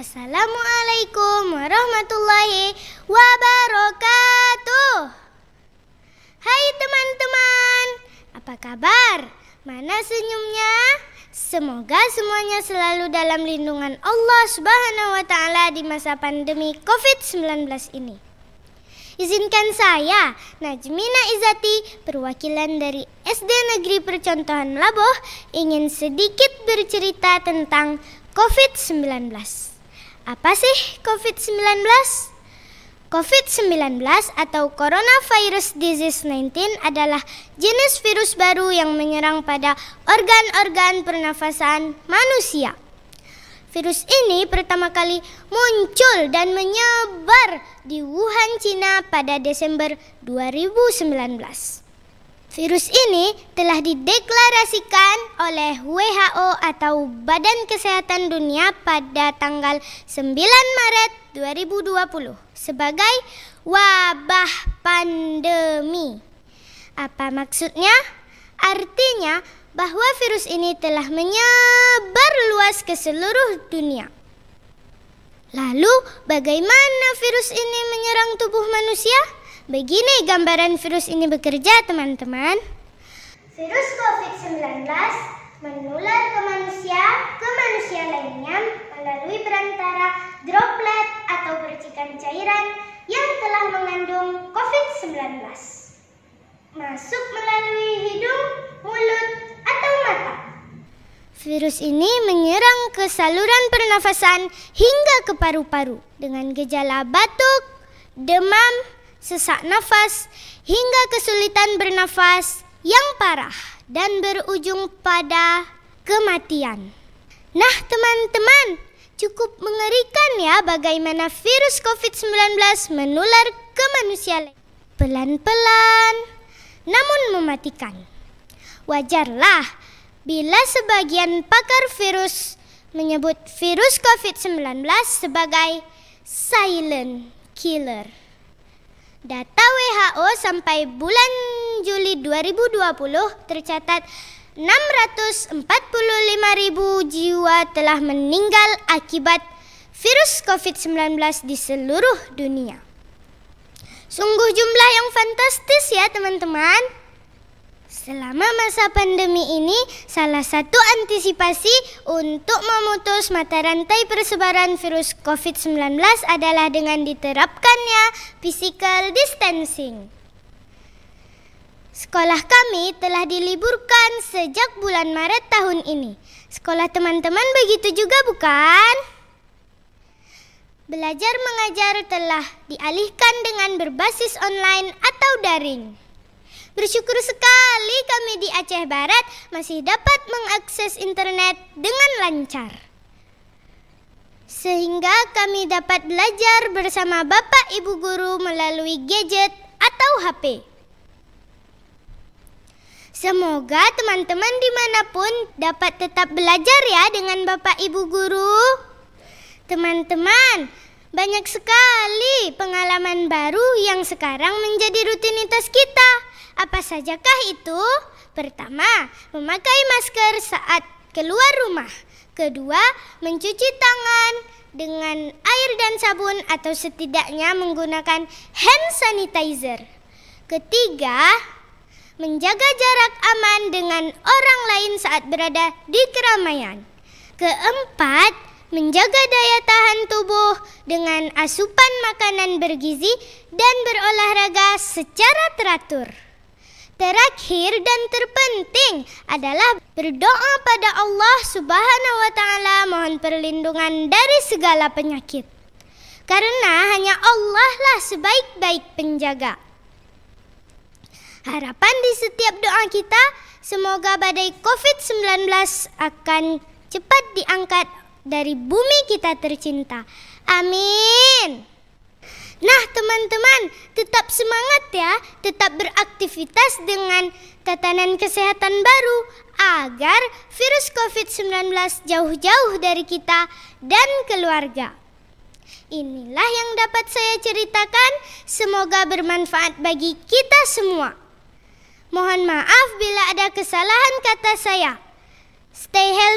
Assalamualaikum warahmatullahi wabarakatuh. Hai teman-teman, apa kabar? Mana senyumnya? Semoga semuanya selalu dalam lindungan Allah Subhanahu wa taala di masa pandemi Covid-19 ini. Izinkan saya, Najmina Izati, perwakilan dari SD Negeri Percontohan Laboh, ingin sedikit bercerita tentang COVID-19. Apa sih COVID-19? COVID-19 atau Coronavirus Disease 19 adalah jenis virus baru yang menyerang pada organ-organ pernafasan manusia. Virus ini pertama kali muncul dan menyebar di Wuhan, Cina pada Desember 2019. Virus ini telah dideklarasikan oleh WHO atau Badan Kesehatan Dunia pada tanggal 9 Maret 2020 sebagai wabah pandemi. Apa maksudnya? Artinya bahwa virus ini telah menyebar luas ke seluruh dunia. Lalu, bagaimana virus ini menyerang tubuh manusia? Begini gambaran virus ini bekerja, teman-teman. Virus COVID-19 menular ke manusia, ke manusia lainnya melalui perantara droplet atau percikan cairan yang telah mengandung COVID-19. Masuk melalui hidung, mulut, atau mata. Virus ini menyerang ke saluran pernafasan hingga ke paru-paru dengan gejala batuk, demam, sesak nafas, hingga kesulitan bernafas yang parah dan berujung pada kematian. Nah, teman-teman, cukup mengerikan ya bagaimana virus COVID-19 menular ke manusia lain. Pelan-pelan, namun mematikan. Wajarlah bila sebagian pakar virus menyebut virus COVID-19 sebagai silent killer. Data WHO sampai bulan Juli 2020 tercatat 645 ribu jiwa telah meninggal akibat virus COVID-19 di seluruh dunia. Sungguh jumlah yang fantastis ya teman-teman. Selama masa pandemi ini, salah satu antisipasi untuk memutus mata rantai persebaran virus COVID-19 adalah dengan diterapkannya physical distancing. Sekolah kami telah diliburkan sejak bulan Maret tahun ini. Sekolah teman-teman begitu juga bukan? Belajar mengajar telah dialihkan dengan berbasis online atau daring. Bersyukur sekali sekali kami di Aceh Barat masih dapat mengakses internet dengan lancar. Sehingga kami dapat belajar bersama Bapak Ibu guru melalui gadget atau HP. Semoga teman-teman dimanapun dapat tetap belajar ya dengan Bapak Ibu guru. Teman-teman, banyak sekali pengalaman baru yang sekarang menjadi rutinitas kita. Apa sajakah itu? Pertama, memakai masker saat keluar rumah. Kedua, mencuci tangan dengan air dan sabun atau setidaknya menggunakan hand sanitizer. Ketiga, menjaga jarak aman dengan orang lain saat berada di keramaian. Keempat, menjaga daya tahan tubuh dengan asupan makanan bergizi dan berolahraga secara teratur. Terakhir dan terpenting adalah berdoa pada Allah Subhanahu wa taala mohon perlindungan dari segala penyakit. Karena hanya Allah lah sebaik-baik penjaga. Harapan di setiap doa kita semoga badai Covid-19 akan cepat diangkat dari bumi kita tercinta. Amin. Nah, teman-teman, tetap semangat ya, tetap beraktivitas dengan tatanan kesehatan baru agar virus COVID-19 jauh-jauh dari kita dan keluarga. Inilah yang dapat saya ceritakan, semoga bermanfaat bagi kita semua. Mohon maaf bila ada kesalahan kata saya. Stay healthy.